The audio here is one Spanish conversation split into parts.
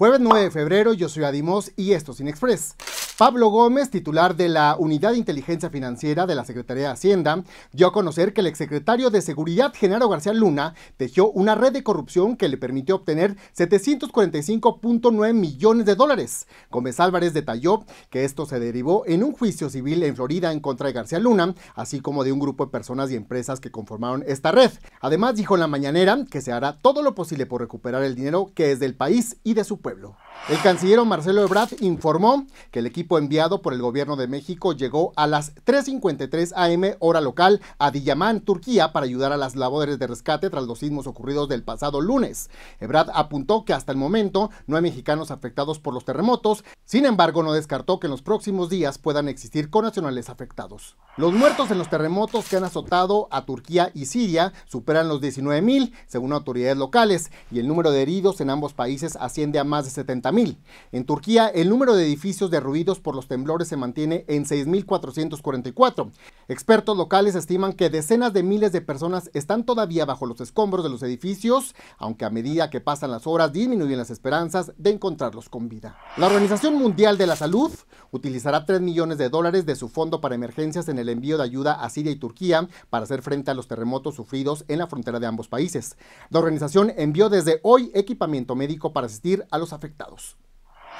Jueves 9 de febrero, yo soy Adimos y esto es Inexpress. Pablo Gómez, titular de la Unidad de Inteligencia Financiera de la Secretaría de Hacienda, dio a conocer que el exsecretario de Seguridad, Genaro García Luna, tejió una red de corrupción que le permitió obtener 745.9 millones de dólares. Gómez Álvarez detalló que esto se derivó en un juicio civil en Florida en contra de García Luna, así como de un grupo de personas y empresas que conformaron esta red. Además, dijo en la mañanera que se hará todo lo posible por recuperar el dinero que es del país y de su pueblo. El canciller Marcelo Ebrard informó que el equipo enviado por el gobierno de México llegó a las 3.53 am hora local a Diyamán, Turquía, para ayudar a las labores de rescate tras los sismos ocurridos del pasado lunes. Ebrard apuntó que hasta el momento no hay mexicanos afectados por los terremotos, sin embargo no descartó que en los próximos días puedan existir nacionales afectados. Los muertos en los terremotos que han azotado a Turquía y Siria superan los 19.000, según autoridades locales, y el número de heridos en ambos países asciende a más de 70 mil. En Turquía, el número de edificios derruidos por los temblores se mantiene en 6.444. Expertos locales estiman que decenas de miles de personas están todavía bajo los escombros de los edificios, aunque a medida que pasan las horas disminuyen las esperanzas de encontrarlos con vida. La Organización Mundial de la Salud utilizará 3 millones de dólares de su fondo para emergencias en el envío de ayuda a Siria y Turquía para hacer frente a los terremotos sufridos en la frontera de ambos países. La organización envió desde hoy equipamiento médico para asistir a los afectados.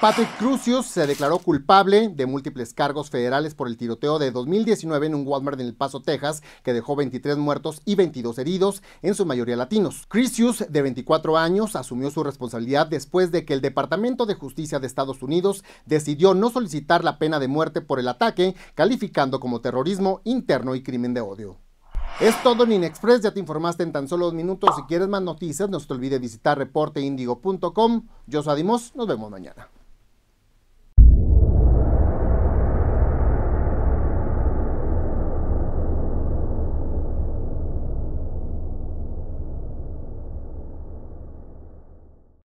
Patrick Crucius se declaró culpable de múltiples cargos federales por el tiroteo de 2019 en un Walmart en El Paso, Texas, que dejó 23 muertos y 22 heridos, en su mayoría latinos. Crucius, de 24 años, asumió su responsabilidad después de que el Departamento de Justicia de Estados Unidos decidió no solicitar la pena de muerte por el ataque, calificando como terrorismo interno y crimen de odio. Es todo en Inexpress, ya te informaste en tan solo dos minutos. Si quieres más noticias, no te olvide visitar reporteindigo.com. Yo soy Adimos, nos vemos mañana.